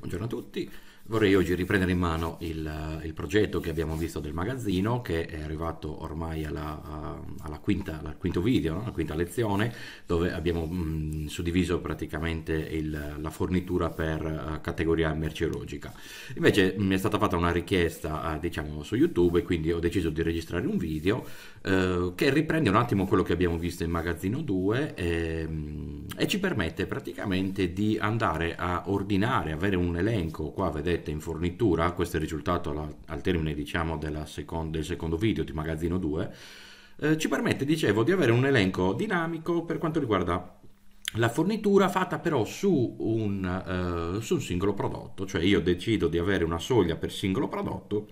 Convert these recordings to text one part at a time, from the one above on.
Buongiorno a tutti. Vorrei oggi riprendere in mano il, il, progetto che abbiamo visto del magazzino, che è arrivato ormai alla, alla quinta, al quinto video, alla quinta lezione, dove abbiamo mh, mm, suddiviso praticamente il, la fornitura per uh, categoria merceologica. Invece mm, mi è stata fatta una richiesta, uh, diciamo, su YouTube, e quindi ho deciso di registrare un video uh, che riprende un attimo quello che abbiamo visto in magazzino 2 e, ehm, e ci permette praticamente di andare a ordinare, avere un elenco, qua vedete, cosiddette in fornitura, questo è il risultato alla, al termine diciamo, secondo, del secondo video di Magazzino 2, eh, ci permette, dicevo, di avere un elenco dinamico per quanto riguarda la fornitura fatta però su un, eh, su un singolo prodotto, cioè io decido di avere una soglia per singolo prodotto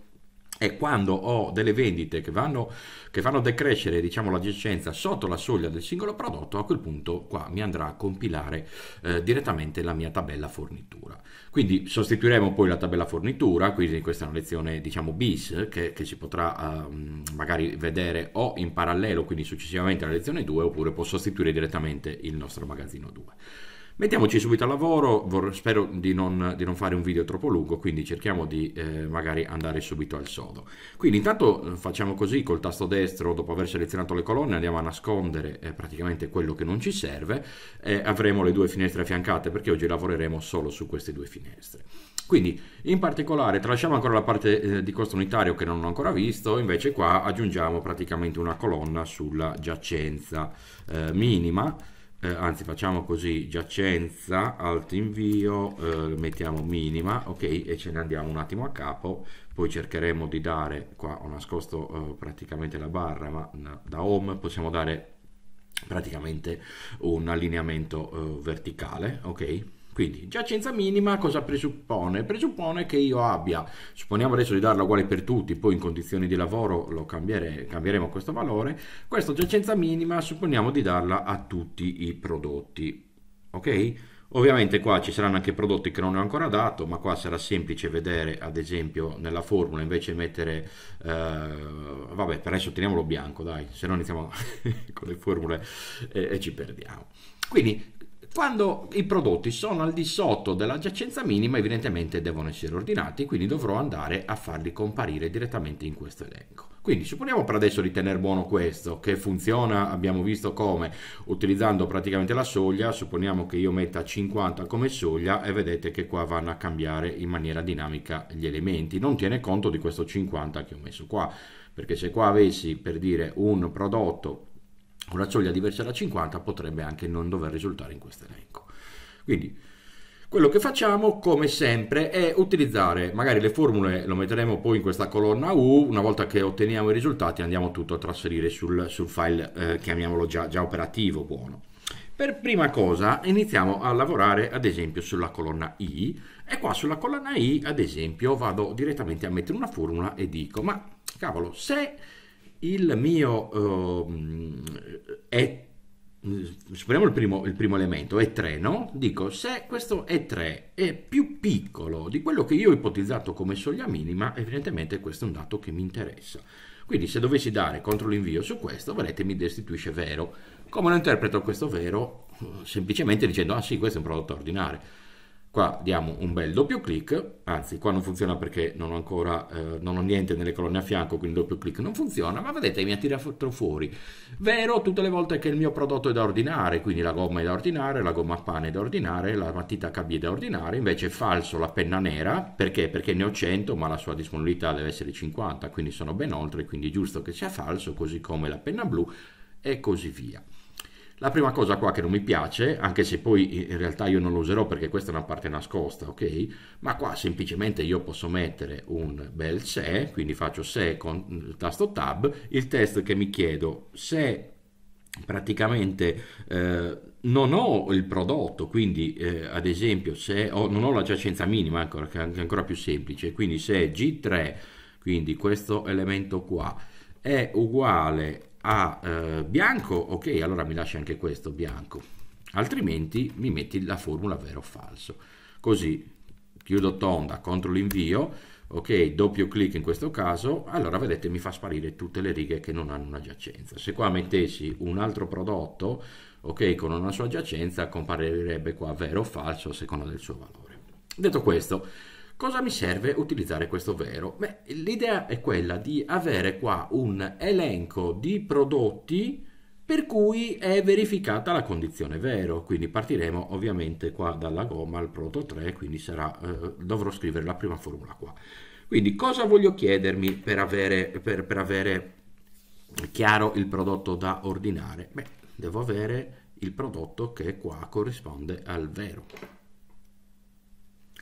e quando ho delle vendite che vanno, che fanno decrescere diciamo, la giacenza sotto la soglia del singolo prodotto, a quel punto qua mi andrà a compilare eh, direttamente la mia tabella fornitura. Quindi sostituiremo poi la tabella fornitura, quindi questa è una lezione diciamo bis che, che si potrà eh, magari vedere o in parallelo, quindi successivamente alla lezione 2, oppure può sostituire direttamente il nostro magazzino 2. Mettiamoci subito al lavoro, spero di non, di non, fare un video troppo lungo, quindi cerchiamo di eh, magari andare subito al sodo. Quindi intanto eh, facciamo così col tasto destro, dopo aver selezionato le colonne, andiamo a nascondere eh, praticamente quello che non ci serve, eh, avremo le due finestre affiancate perché oggi lavoreremo solo su queste due finestre. Quindi in particolare tralasciamo ancora la parte eh, di costo unitario che non ho ancora visto, invece qua aggiungiamo praticamente una colonna sulla giacenza eh, minima eh, anzi facciamo così giacenza alto invio eh, mettiamo minima ok e ce ne andiamo un attimo a capo poi cercheremo di dare qua ho nascosto eh, praticamente la barra ma no, da home possiamo dare praticamente un allineamento eh, verticale ok quindi giacenza minima cosa presuppone? Presuppone che io abbia, supponiamo adesso di darla uguale per tutti, poi in condizioni di lavoro lo cambiere, cambieremo questo valore, questa giacenza minima supponiamo di darla a tutti i prodotti, ok? Ovviamente qua ci saranno anche prodotti che non ho ancora dato, ma qua sarà semplice vedere, ad esempio, nella formula invece mettere, eh, vabbè, per adesso teniamolo bianco, dai, se no iniziamo con le formule e, e ci perdiamo. Quindi quando i prodotti sono al di sotto della giacenza minima, evidentemente devono essere ordinati, quindi dovrò andare a farli comparire direttamente in questo elenco. Quindi supponiamo per adesso di tenere buono questo, che funziona, abbiamo visto come, utilizzando praticamente la soglia, supponiamo che io metta 50 come soglia e vedete che qua vanno a cambiare in maniera dinamica gli elementi, non tiene conto di questo 50 che ho messo qua, perché se qua avessi per dire un prodotto una soglia diversa da 50 potrebbe anche non dover risultare in questo elenco. Quindi quello che facciamo come sempre è utilizzare magari le formule, lo metteremo poi in questa colonna U, una volta che otteniamo i risultati andiamo tutto a trasferire sul, sul file, eh, chiamiamolo già, già operativo, buono. Per prima cosa iniziamo a lavorare ad esempio sulla colonna I e qua sulla colonna I ad esempio vado direttamente a mettere una formula e dico ma cavolo se il mio eh, superiamo il primo, il primo elemento, E3, no? Dico, se questo E3 è più piccolo di quello che io ho ipotizzato come soglia minima, evidentemente questo è un dato che mi interessa. Quindi se dovessi dare contro l'invio su questo, vedete, mi destituisce vero. Come lo interpreto questo vero? Semplicemente dicendo, ah sì, questo è un prodotto ordinario qua diamo un bel doppio clic, anzi qua non funziona perché non ho ancora, eh, non ho niente nelle colonne a fianco, quindi doppio clic non funziona, ma vedete mi ha tirato fuori. Vero tutte le volte che il mio prodotto è da ordinare, quindi la gomma è da ordinare, la gomma a pane è da ordinare, la matita KB è da ordinare, invece è falso la penna nera, perché? Perché ne ho 100 ma la sua disponibilità deve essere 50, quindi sono ben oltre, quindi è giusto che sia falso, così come la penna blu e così via. La prima cosa qua che non mi piace, anche se poi in realtà io non lo userò perché questa è una parte nascosta, ok? Ma qua semplicemente io posso mettere un bel se, quindi faccio se con il tasto tab, il test che mi chiedo se praticamente eh, non ho il prodotto, quindi eh, ad esempio se ho, non ho la giacenza minima, ancora, che è ancora più semplice, quindi se G3, quindi questo elemento qua, è uguale a eh, bianco, ok, allora mi lasci anche questo bianco, altrimenti mi metti la formula vero o falso. Così chiudo tonda, contro l'invio, ok, doppio clic in questo caso, allora vedete mi fa sparire tutte le righe che non hanno una giacenza. Se qua mettessi un altro prodotto, ok, con una sua giacenza, comparirebbe qua vero o falso a seconda del suo valore. Detto questo, Cosa mi serve utilizzare questo vero? Beh, l'idea è quella di avere qua un elenco di prodotti per cui è verificata la condizione vero, quindi partiremo ovviamente qua dalla gomma al prodotto 3, quindi sarà, eh, dovrò scrivere la prima formula qua. Quindi cosa voglio chiedermi per avere, per, per avere chiaro il prodotto da ordinare? Beh, devo avere il prodotto che qua corrisponde al vero.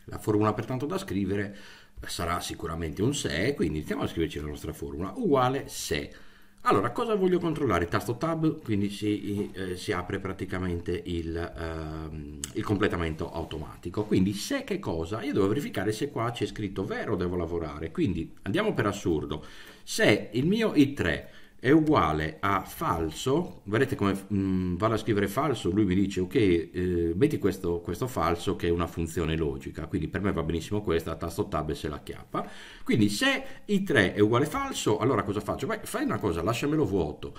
La formula pertanto da scrivere sarà sicuramente un se, quindi iniziamo a scriverci la nostra formula, uguale se. Allora, cosa voglio controllare? Tasto tab, quindi si, eh, si apre praticamente il, eh, il, completamento automatico. Quindi se che cosa? Io devo verificare se qua c'è scritto vero o devo lavorare. Quindi andiamo per assurdo. Se il mio I3 è uguale a falso, vedete come mh, mm, vado a scrivere falso, lui mi dice ok, eh, metti questo, questo, falso che è una funzione logica, quindi per me va benissimo questa, tasto tab e se la chiappa. Quindi se i3 è uguale falso, allora cosa faccio? Beh, fai una cosa, lasciamelo vuoto.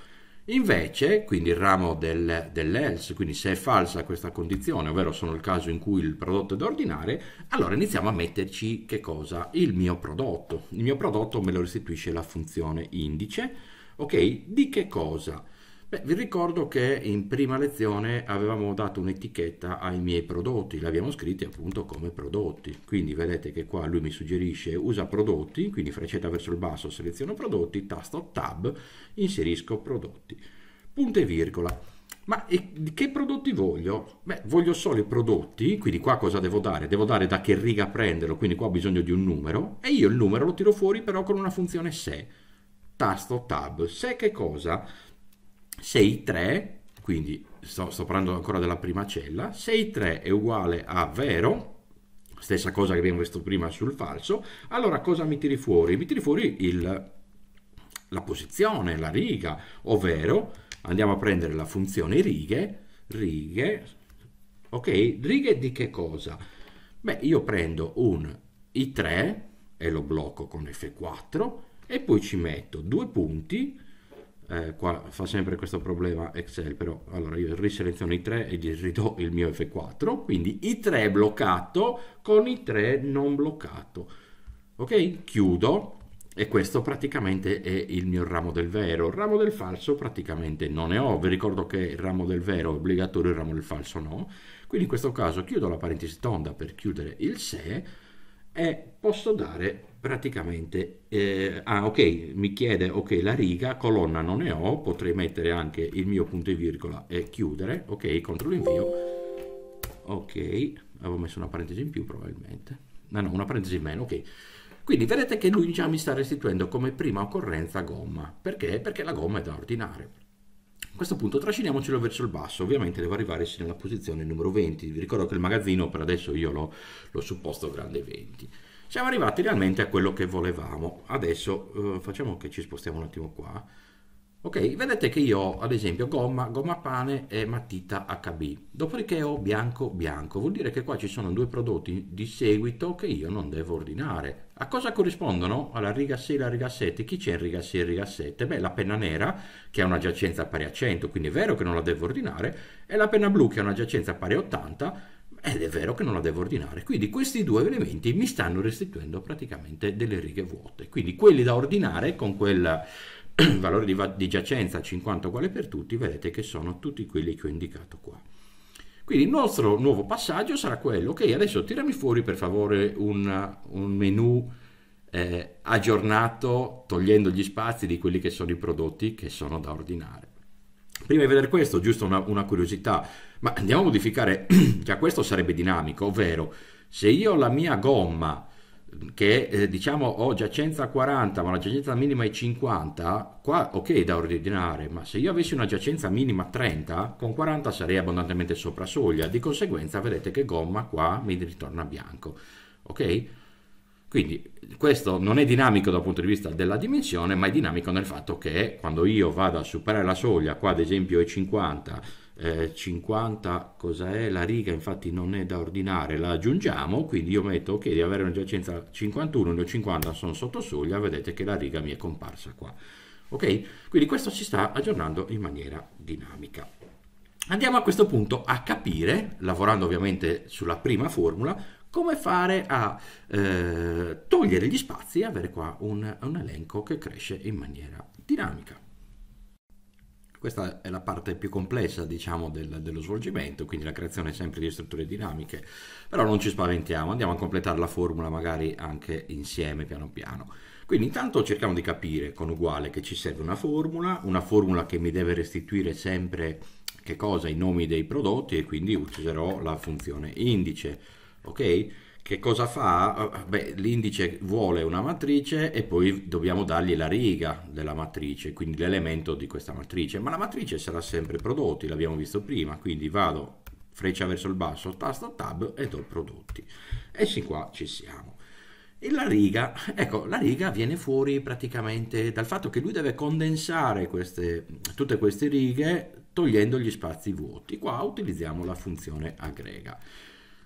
Invece, quindi il ramo del, dell'else, quindi se è falsa questa condizione, ovvero sono il caso in cui il prodotto è da ordinare, allora iniziamo a metterci che cosa? Il mio prodotto. Il mio prodotto me lo restituisce la funzione indice, Ok, di che cosa? Beh, vi ricordo che in prima lezione avevamo dato un'etichetta ai miei prodotti, l'abbiamo scritti appunto come prodotti, quindi vedete che qua lui mi suggerisce usa prodotti, quindi freccetta verso il basso seleziono prodotti, tasto tab, inserisco prodotti, punto e virgola. Ma che prodotti voglio? Beh, voglio solo i prodotti, quindi qua cosa devo dare? Devo dare da che riga prenderlo, quindi qua ho bisogno di un numero, e io il numero lo tiro fuori però con una funzione se tasto tab. Se che cosa? Se i 3, quindi sto, sto parlando ancora della prima cella, se i 3 è uguale a vero, stessa cosa che abbiamo visto prima sul falso, allora cosa mi tiri fuori? Mi tiri fuori il, la posizione, la riga, ovvero andiamo a prendere la funzione righe, righe, ok, righe di che cosa? Beh, io prendo un i3 e lo blocco con F4, e poi ci metto due punti eh, qua fa sempre questo problema Excel però allora io riseleziono i tre e gli ridò il mio F4 quindi i tre bloccato con i tre non bloccato ok chiudo e questo praticamente è il mio ramo del vero. Il ramo del falso praticamente non ne ho. Vi ricordo che il ramo del vero è obbligatorio, il ramo del falso no. Quindi in questo caso chiudo la parentesi tonda per chiudere il se e posso dare praticamente eh, ah ok mi chiede ok la riga colonna non ne ho potrei mettere anche il mio punto e virgola e chiudere ok controllo invio ok avevo messo una parentesi in più probabilmente no no una parentesi in meno ok quindi vedete che lui già mi sta restituendo come prima occorrenza gomma perché perché la gomma è da ordinare a questo punto trasciniamocelo verso il basso, ovviamente devo arrivare sino alla posizione numero 20, vi ricordo che il magazzino per adesso io l'ho supposto grande 20 siamo arrivati realmente a quello che volevamo. Adesso eh, facciamo che ci spostiamo un attimo qua. Ok, vedete che io ho ad esempio gomma, gomma pane e matita HB, dopodiché ho bianco bianco, vuol dire che qua ci sono due prodotti di seguito che io non devo ordinare. A cosa corrispondono? Alla riga 6 e la riga 7, chi c'è in riga 6 e riga 7? Beh, la penna nera che ha una giacenza pari a 100, quindi è vero che non la devo ordinare, e la penna blu che ha una giacenza pari a 80, ed è vero che non la devo ordinare. Quindi questi due elementi mi stanno restituendo praticamente delle righe vuote. Quindi quelli da ordinare con quel valore di, di giacenza 50 uguale per tutti, vedete che sono tutti quelli che ho indicato qua. Quindi il nostro nuovo passaggio sarà quello, ok adesso tirami fuori per favore un, un menu eh, aggiornato togliendo gli spazi di quelli che sono i prodotti che sono da ordinare. Prima di vedere questo, giusto una, una curiosità, ma andiamo a modificare, già questo sarebbe dinamico, ovvero se io ho la mia gomma mm, che eh, diciamo ho giacenza 40 ma la giacenza minima è 50, qua ok da ordinare, ma se io avessi una giacenza minima 30, con 40 sarei abbondantemente sopra soglia, di conseguenza vedete che gomma qua mi ritorna bianco, ok? Quindi questo non è dinamico dal punto di vista della dimensione, ma è dinamico nel fatto che quando io vado a superare la soglia, qua ad esempio è 50, eh, 50 è la riga infatti non è da ordinare la aggiungiamo quindi io metto ok di avere una giacenza 51 ne ho 50 sono sotto soglia vedete che la riga mi è comparsa qua ok quindi questo si sta aggiornando in maniera dinamica andiamo a questo punto a capire lavorando ovviamente sulla prima formula come fare a eh, togliere gli spazi e avere qua un, un elenco che cresce in maniera dinamica questa è la parte più complessa diciamo, del, dello svolgimento, quindi la creazione sempre di strutture dinamiche, però non ci spaventiamo, andiamo a completare la formula magari anche insieme piano piano. Quindi intanto cerchiamo di capire con uguale che ci serve una formula, una formula che mi deve restituire sempre che cosa? I nomi dei prodotti e quindi userò la funzione indice, ok? Che cosa fa? Eh, beh, l'indice vuole una matrice e poi dobbiamo dargli la riga della matrice, quindi l'elemento di questa matrice. Ma la matrice sarà sempre prodotti, l'abbiamo visto prima, quindi vado freccia verso il basso, tasto tab e do prodotti. E sin qua ci siamo. E la riga, ecco, la riga viene fuori praticamente dal fatto che lui deve condensare queste, tutte queste righe togliendo gli spazi vuoti. Qua utilizziamo la funzione aggrega.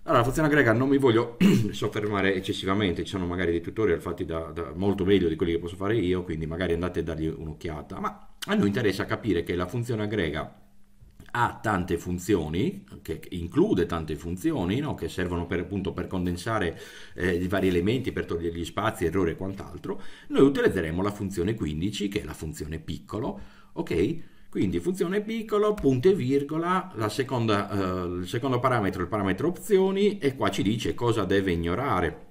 Allora, la funzione aggrega non mi voglio soffermare eccessivamente, ci sono magari dei tutorial fatti da, da molto meglio di quelli che posso fare io, quindi magari andate a dargli un'occhiata, ma a noi interessa capire che la funzione aggrega ha tante funzioni, che include tante funzioni, no? che servono per, appunto per condensare eh, i vari elementi, per togliere gli spazi, errori e quant'altro, noi utilizzeremo la funzione 15, che è la funzione piccolo, ok? Quindi funzione piccolo, punto e virgola, seconda, eh, il secondo parametro è il parametro opzioni e qua ci dice cosa deve ignorare.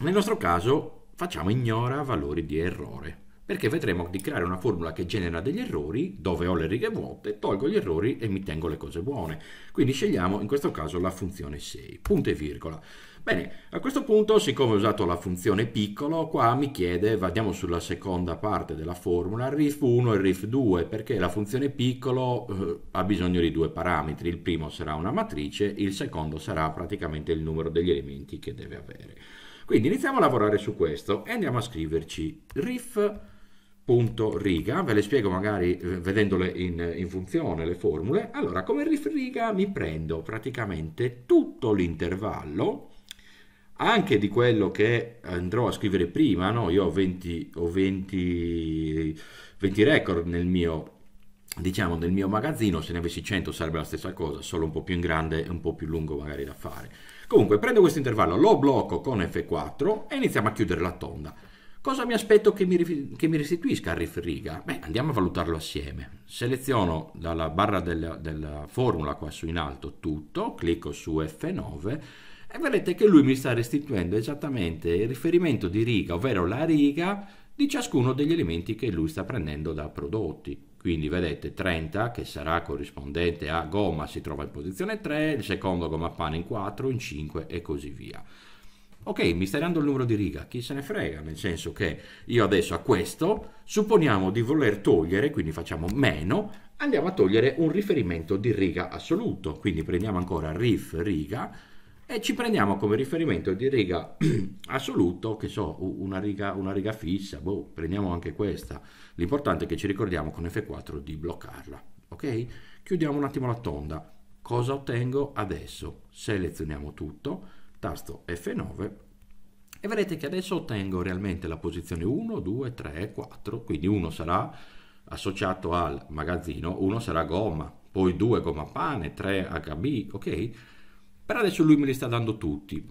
Nel nostro caso facciamo ignora valori di errore perché vedremo di creare una formula che genera degli errori dove ho le righe vuote, tolgo gli errori e mi tengo le cose buone. Quindi scegliamo in questo caso la funzione 6, punto e virgola. Bene, a questo punto, siccome ho usato la funzione piccolo, qua mi chiede, andiamo sulla seconda parte della formula, RIF 1 e RIF 2, perché la funzione piccolo eh, ha bisogno di due parametri, il primo sarà una matrice, il secondo sarà praticamente il numero degli elementi che deve avere. Quindi iniziamo a lavorare su questo e andiamo a scriverci rif.riga, ve le spiego magari eh, vedendole in, in funzione le formule. Allora, come rif riga mi prendo praticamente tutto l'intervallo, anche di quello che andrò a scrivere prima, no? io ho 20, ho 20, 20 record nel mio diciamo nel mio magazzino se ne avessi 100 sarebbe la stessa cosa solo un po' più in grande e un po' più lungo magari da fare comunque prendo questo intervallo lo blocco con F4 e iniziamo a chiudere la tonda cosa mi aspetto che mi, che mi restituisca a riff riga? beh andiamo a valutarlo assieme seleziono dalla barra della, della formula qua su in alto tutto clicco su F9 e vedete che lui mi sta restituendo esattamente il riferimento di riga, ovvero la riga di ciascuno degli elementi che lui sta prendendo da prodotti. Quindi vedete 30 che sarà corrispondente a gomma si trova in posizione 3, il secondo gomma pane in 4, in 5 e così via. Ok, mi stai dando il numero di riga, chi se ne frega, nel senso che io adesso a questo supponiamo di voler togliere, quindi facciamo meno, andiamo a togliere un riferimento di riga assoluto, quindi prendiamo ancora riff riga, e ci prendiamo come riferimento di riga assoluto, che so, una riga, una riga fissa, boh, prendiamo anche questa. L'importante è che ci ricordiamo con F4 di bloccarla, ok? Chiudiamo un attimo la tonda. Cosa ottengo adesso? Selezioniamo tutto, tasto F9 e vedete che adesso ottengo realmente la posizione 1, 2, 3, 4, quindi 1 sarà associato al magazzino, 1 sarà gomma, poi 2 gomma pane, 3 HB, ok? Per adesso lui me li sta dando tutti.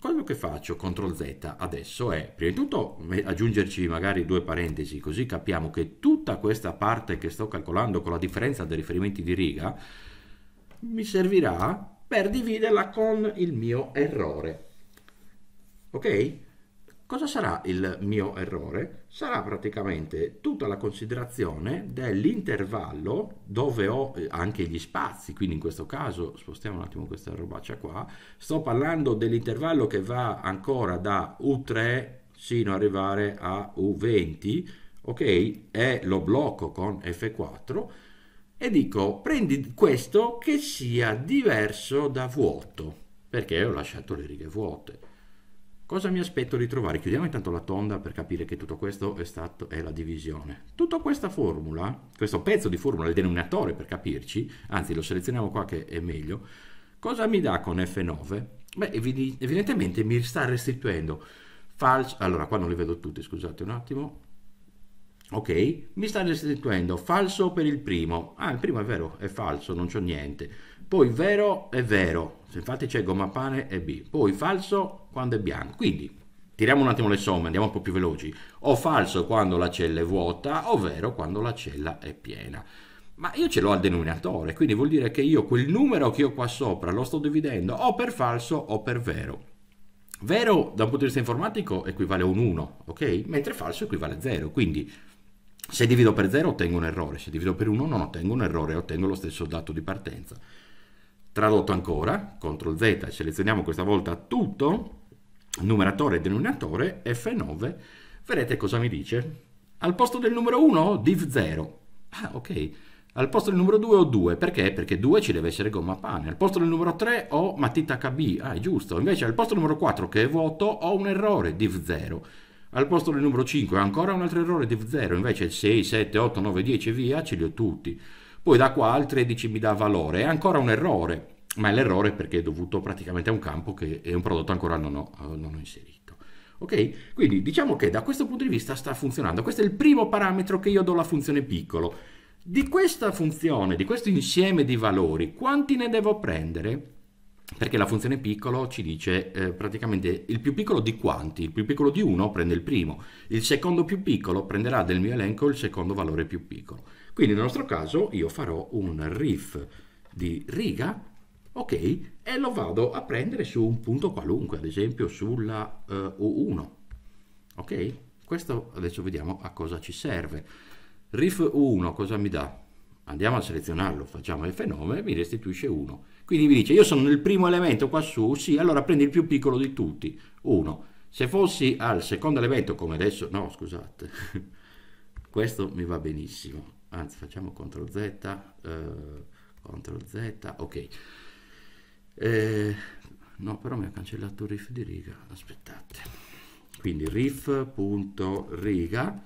Quello che faccio, CTRL Z, adesso è, prima di tutto, aggiungerci magari due parentesi, così capiamo che tutta questa parte che sto calcolando con la differenza dei riferimenti di riga mi servirà per dividerla con il mio errore. Ok? Cosa sarà il mio errore? Sarà praticamente tutta la considerazione dell'intervallo dove ho eh, anche gli spazi, quindi in questo caso spostiamo un attimo questa robaccia qua, sto parlando dell'intervallo che va ancora da U3 sino ad arrivare a U20, ok? E lo blocco con F4 e dico prendi questo che sia diverso da vuoto, perché ho lasciato le righe vuote Cosa mi aspetto di trovare? Chiudiamo intanto la tonda per capire che tutto questo è stato è la divisione. Tutta questa formula, questo pezzo di formula, il denominatore per capirci, anzi lo selezioniamo qua che è meglio, cosa mi dà con F9? Beh, evidentemente mi sta restituendo false, allora qua non li vedo tutti, scusate un attimo, ok, mi sta restituendo falso per il primo, ah il primo è vero, è falso, non c'è niente, poi vero è vero, se infatti c'è gomma pane è B, poi falso quando è bianco. Quindi tiriamo un attimo le somme, andiamo un po' più veloci, o falso quando la cella è vuota, o vero quando la cella è piena. Ma io ce l'ho al denominatore, quindi vuol dire che io quel numero che ho qua sopra lo sto dividendo o per falso o per vero. Vero da un punto di vista informatico equivale a un 1, ok? Mentre falso equivale a 0, quindi se divido per 0 ottengo un errore, se divido per 1 non ottengo un errore, ottengo lo stesso dato di partenza. Tradotto ancora, CTRL Z, selezioniamo questa volta tutto, numeratore e denominatore, F9, vedete cosa mi dice. Al posto del numero 1 div 0. Ah, ok. Al posto del numero 2 ho 2, perché? Perché 2 ci deve essere gomma pane. Al posto del numero 3 ho matita HB, ah è giusto. Invece al posto del numero 4 che è vuoto ho un errore, div 0. Al posto del numero 5 ho ancora un altro errore, div 0. Invece 6, 7, 8, 9, 10 e via ce li ho tutti poi da qua al 13 mi dà valore, è ancora un errore, ma è l'errore perché è dovuto praticamente a un campo che è un prodotto ancora non ho, eh, non ho inserito. Ok? Quindi diciamo che da questo punto di vista sta funzionando, questo è il primo parametro che io do alla funzione piccolo. Di questa funzione, di questo insieme di valori, quanti ne devo prendere? Perché la funzione piccolo ci dice eh, praticamente il più piccolo di quanti, il più piccolo di uno prende il primo, il secondo più piccolo prenderà del mio elenco il secondo valore più piccolo. Quindi nel nostro caso io farò un riff di riga, ok, e lo vado a prendere su un punto qualunque, ad esempio sulla uh, eh, U1, ok? Questo adesso vediamo a cosa ci serve. Riff U1 cosa mi dà? Andiamo a selezionarlo, facciamo il fenomeno e mi restituisce 1. Quindi mi dice io sono nel primo elemento qua su, sì, allora prendi il più piccolo di tutti, 1. Se fossi al secondo elemento, come adesso, no scusate, questo mi va benissimo, anzi facciamo CTRL Z, eh, CTRL Z, ok. Eh, no, però mi ha cancellato il riff di riga, aspettate. Quindi riff.riga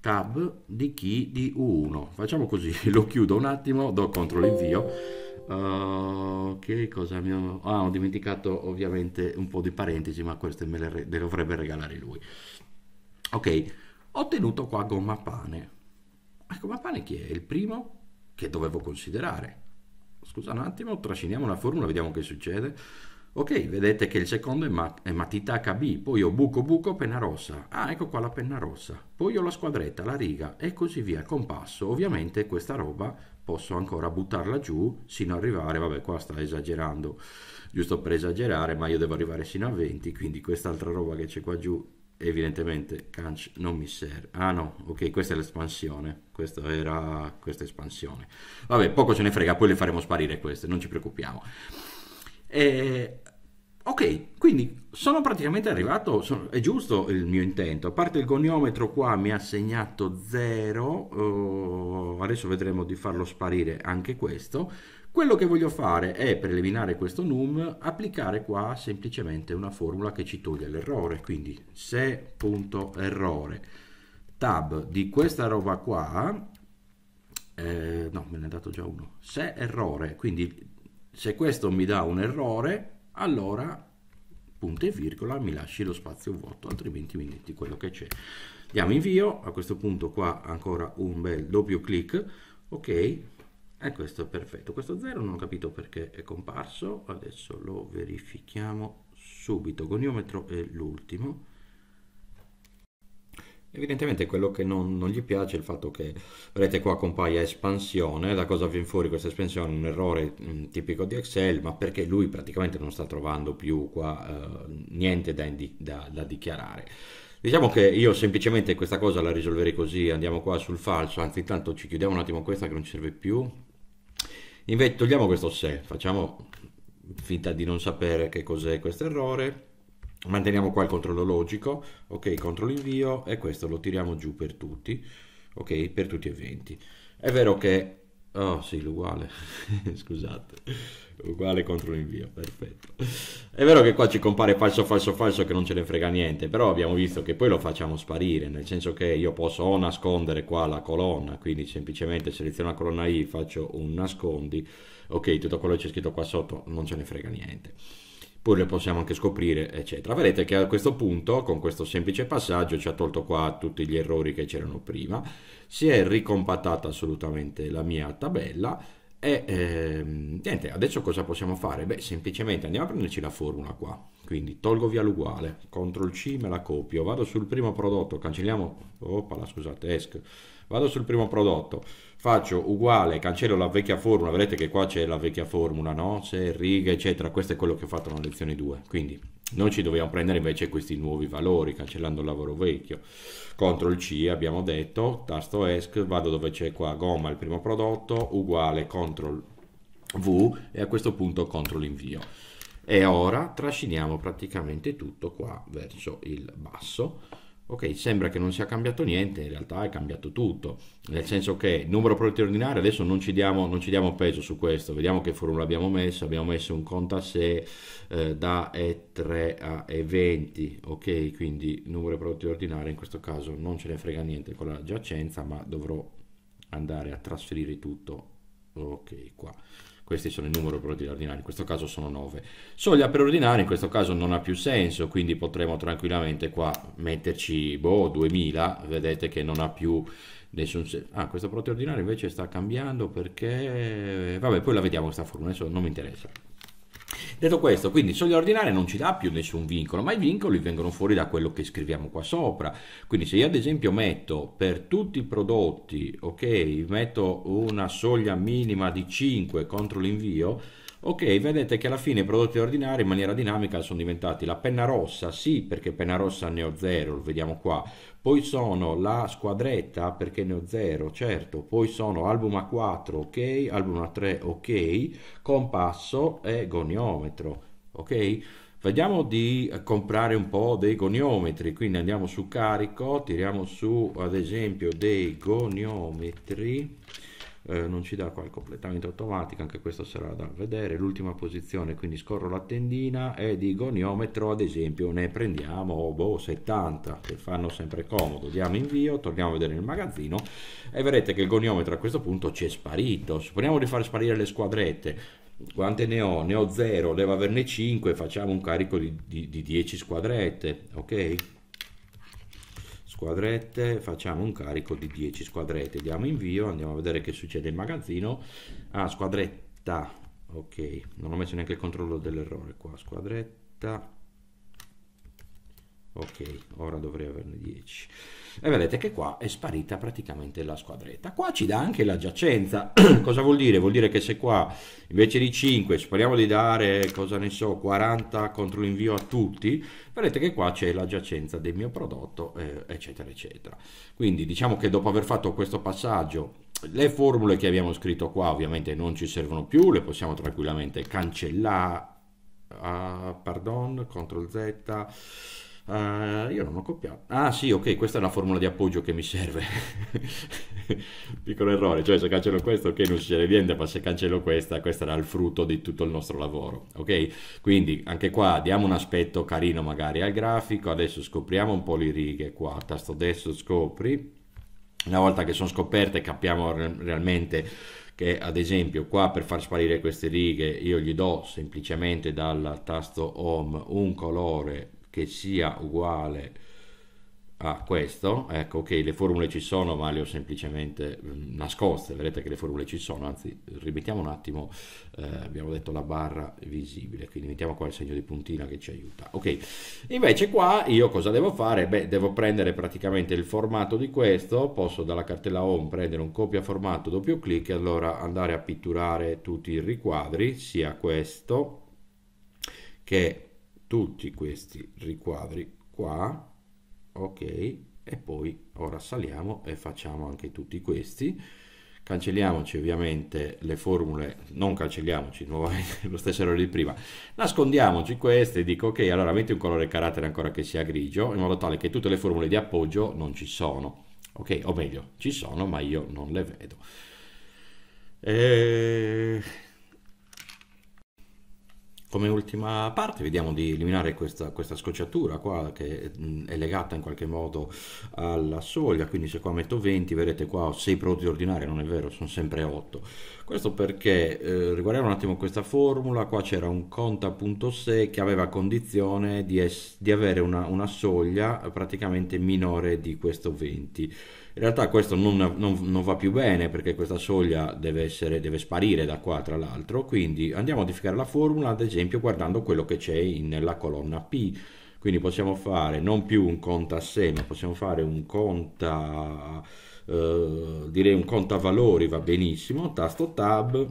tab di chi di U1. Facciamo così, lo chiudo un attimo, do CTRL invio. Uh, eh, che cosa mi ho... Ah, ho dimenticato ovviamente un po' di parentesi, ma queste me le, re... le dovrebbe regalare lui. Ok, ho tenuto qua gomma pane Ecco, ma Panichi è il primo che dovevo considerare. Scusa un attimo, trasciniamo la formula, vediamo che succede. Ok, vedete che il secondo è, ma- è matita HB, poi ho buco buco penna rossa. Ah, ecco qua la penna rossa. Poi ho la squadretta, la riga e così via, compasso. Ovviamente questa roba posso ancora buttarla giù sino ad arrivare, vabbè qua sta esagerando, giusto per esagerare, ma io devo arrivare sino a 20, quindi quest'altra roba che c'è qua giù evidentemente canc non mi serve ah no ok questa è l'espansione questa era questa espansione vabbè poco ce ne frega poi le faremo sparire queste non ci preoccupiamo e... ok quindi sono praticamente arrivato sono... è giusto il mio intento a parte il goniometro qua mi ha segnato 0 uh, adesso vedremo di farlo sparire anche questo quello che voglio fare è, per eliminare questo num, applicare qua semplicemente una formula che ci toglie l'errore, quindi se.errore tab di questa roba qua, eh, no me ne è dato già uno, se errore, quindi se questo mi dà un errore, allora punto e virgola mi lasci lo spazio vuoto, altrimenti mi metti quello che c'è. Diamo invio, a questo punto qua ancora un bel doppio clic, ok, e eh, questo è perfetto. Questo 0 non ho capito perché è comparso. Adesso lo verifichiamo subito. Goniometro è l'ultimo. Evidentemente quello che non, non, gli piace è il fatto che, vedete qua compaia espansione, da cosa viene fuori questa espansione? Un errore mh, mm, tipico di Excel, ma perché lui praticamente non sta trovando più qua eh, niente da, da, da dichiarare. Diciamo che io semplicemente questa cosa la risolverei così, andiamo qua sul falso, anzi intanto ci chiudiamo un attimo questa che non ci serve più, Invece togliamo questo se, facciamo finta di non sapere che cos'è questo errore, manteniamo qua il controllo logico, ok, controllo invio e questo lo tiriamo giù per tutti, ok, per tutti e 20. È vero che... Oh sì, l'uguale, scusate uguale contro l'invio, perfetto. È vero che qua ci compare falso, falso, falso che non ce ne frega niente, però abbiamo visto che poi lo facciamo sparire, nel senso che io posso o nascondere qua la colonna, quindi semplicemente seleziono la colonna I, faccio un nascondi, ok, tutto quello che c'è scritto qua sotto non ce ne frega niente. Poi le possiamo anche scoprire, eccetera. Vedete che a questo punto, con questo semplice passaggio, ci ha tolto qua tutti gli errori che c'erano prima, si è ricompattata assolutamente la mia tabella, e eh, niente, adesso cosa possiamo fare? Beh, semplicemente andiamo a prenderci la formula qua. Quindi tolgo via l'uguale, CTRL C me la copio, vado sul primo prodotto, cancelliamo, opala scusate, esco vado sul primo prodotto, faccio uguale, cancello la vecchia formula, vedete che qua c'è la vecchia formula, no? C'è riga, eccetera, questo è quello che ho fatto nella lezione 2. Quindi noi ci dobbiamo prendere invece questi nuovi valori, cancellando il lavoro vecchio. CTRL C abbiamo detto, tasto ESC, vado dove c'è qua gomma il primo prodotto, uguale CTRL V e a questo punto CTRL invio. E ora trasciniamo praticamente tutto qua verso il basso Ok, sembra che non sia cambiato niente, in realtà è cambiato tutto, nel senso che numero prodotti ordinari adesso non ci, diamo, non ci diamo peso su questo, vediamo che formula abbiamo messo, abbiamo messo un conto a sé eh, da E3 a E20, ok, quindi numero prodotti ordinari in questo caso non ce ne frega niente con la giacenza, ma dovrò andare a trasferire tutto, ok, qua questi sono i numeri per ordinare in questo caso sono 9. Soglia per ordinare in questo caso non ha più senso, quindi potremo tranquillamente qua metterci, boh, 2000, vedete che non ha più nessun senso. Ah, questa proteordinaria invece sta cambiando perché... Vabbè, poi la vediamo questa formula, adesso non mi interessa. Detto questo, quindi soglia ordinaria non ci dà più nessun vincolo, ma i vincoli vengono fuori da quello che scriviamo qua sopra. Quindi se io ad esempio metto per tutti i prodotti, ok, metto una soglia minima di 5 contro l'invio, ok, vedete che alla fine i prodotti ordinari in maniera dinamica sono diventati la penna rossa, sì perché penna rossa ne ho 0, lo vediamo qua, poi sono la squadretta perché ne ho zero, certo, poi sono album a 4, ok, album a 3, ok, compasso e goniometro, ok? Vediamo di comprare un po' dei goniometri, quindi andiamo su carico, tiriamo su ad esempio dei goniometri eh, non ci dà qua il completamento automatico anche questo sarà da vedere l'ultima posizione quindi scorro la tendina e di goniometro ad esempio ne prendiamo boh, 70 che fanno sempre comodo diamo invio torniamo a vedere nel magazzino e vedrete che il goniometro a questo punto ci è sparito supponiamo di far sparire le squadrette quante ne ho? Ne ho 0, devo averne 5, facciamo un carico di, di, di 10 squadrette, ok? squadrette, facciamo un carico di 10 squadrette, diamo invio, andiamo a vedere che succede in magazzino. Ah, squadretta, ok, non ho messo neanche il controllo dell'errore qua, squadretta, ok ora dovrei averne 10 e vedete che qua è sparita praticamente la squadretta qua ci dà anche la giacenza cosa vuol dire? vuol dire che se qua invece di 5 speriamo di dare cosa ne so 40 contro l'invio a tutti vedete che qua c'è la giacenza del mio prodotto eh, eccetera eccetera quindi diciamo che dopo aver fatto questo passaggio le formule che abbiamo scritto qua ovviamente non ci servono più le possiamo tranquillamente cancellare ah, pardon, CTRL Z Uh, io non ho copiato. Ah sì, ok, questa è la formula di appoggio che mi serve. Piccolo errore, cioè se cancello questo, ok, non succede niente, ma se cancello questa, questo era il frutto di tutto il nostro lavoro, ok? Quindi anche qua diamo un aspetto carino magari al grafico, adesso scopriamo un po' le righe qua, tasto destro scopri, una volta che sono scoperte capiamo re realmente che ad esempio qua per far sparire queste righe io gli do semplicemente dal tasto home un colore che sia uguale a questo, ecco ok le formule ci sono ma le ho semplicemente mm, nascoste, vedete che le formule ci sono, anzi rimettiamo un attimo, eh, abbiamo detto la barra visibile, quindi mettiamo qua il segno di puntina che ci aiuta, ok invece qua io cosa devo fare? Beh devo prendere praticamente il formato di questo, posso dalla cartella home prendere un copia formato doppio clic e allora andare a pitturare tutti i riquadri, sia questo che tutti questi riquadri qua ok e poi ora saliamo e facciamo anche tutti questi cancelliamoci ovviamente le formule non cancelliamoci nuovamente lo stesso errore di prima nascondiamoci queste dico ok allora metti un colore carattere ancora che sia grigio in modo tale che tutte le formule di appoggio non ci sono ok o meglio ci sono ma io non le vedo e eh, come ultima parte vediamo di eliminare questa, questa, scocciatura qua che mm, è legata in qualche modo alla soglia, quindi se qua metto 20 vedete qua ho 6 prodotti ordinari, non è vero, sono sempre 8. Questo perché, eh, riguardiamo un attimo questa formula, qua c'era un conta.se che aveva condizione di, es, di avere una, una soglia praticamente minore di questo 20. In realtà questo non, non, non va più bene perché questa soglia deve, essere, deve sparire da qua tra l'altro, quindi andiamo a modificare la formula ad esempio guardando quello che c'è nella colonna P quindi possiamo fare non più un conta a sé ma possiamo fare un conta eh, direi un conta valori va benissimo tasto tab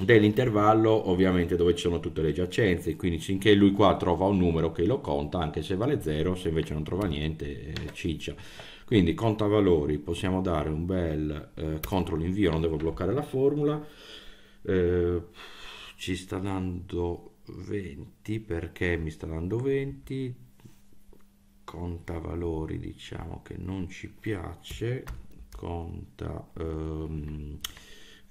dell'intervallo ovviamente dove ci sono tutte le giacenze quindi finché lui qua trova un numero che lo conta anche se vale 0 se invece non trova niente eh, ciccia quindi conta valori, possiamo dare un bel eh, control invio, non devo bloccare la formula. Eh, ci sta dando 20 perché mi sta dando 20. Conta valori, diciamo che non ci piace. Conta... Ehm,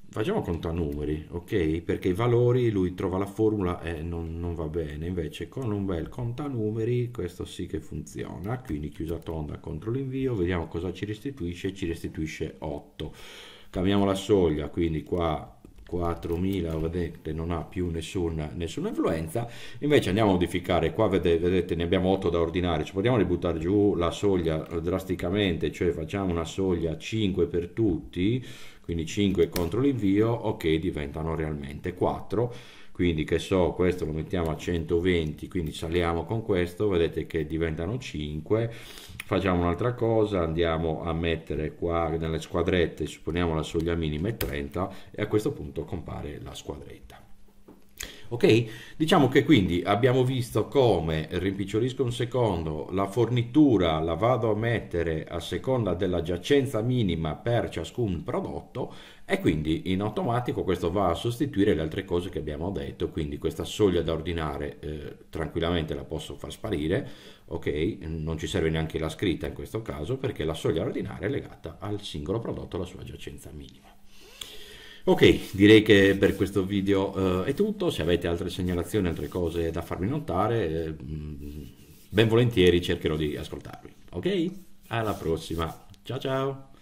facciamo conto a numeri, ok? Perché i valori lui trova la formula e non, non, va bene, invece con un bel numeri, questo sì che funziona, quindi chiusa tonda, contro l'invio, vediamo cosa ci restituisce, ci restituisce 8. Cambiamo la soglia, quindi qua 4000 vedete non ha più nessuna, nessuna influenza invece andiamo a modificare qua vedete, vedete ne abbiamo 8 da ordinare ci potremmo ributtare giù la soglia drasticamente cioè facciamo una soglia 5 per tutti quindi 5 contro l'invio, ok diventano realmente 4, quindi che so questo lo mettiamo a 120, quindi saliamo con questo, vedete che diventano 5, facciamo un'altra cosa, andiamo a mettere qua nelle squadrette, supponiamo la soglia minima è 30 e a questo punto compare la squadretta. Ok? Diciamo che quindi abbiamo visto come rimpicciolisco un secondo, la fornitura la vado a mettere a seconda della giacenza minima per ciascun prodotto e quindi in automatico questo va a sostituire le altre cose che abbiamo detto, quindi questa soglia da ordinare eh, tranquillamente la posso far sparire, ok? Non ci serve neanche la scritta in questo caso perché la soglia da ordinare è legata al singolo prodotto, alla sua giacenza minima. Ok, direi che per questo video eh, è tutto, se avete altre segnalazioni, altre cose da farmi notare, eh, mm, ben volentieri cercherò di ascoltarvi. Ok? Alla prossima, ciao ciao!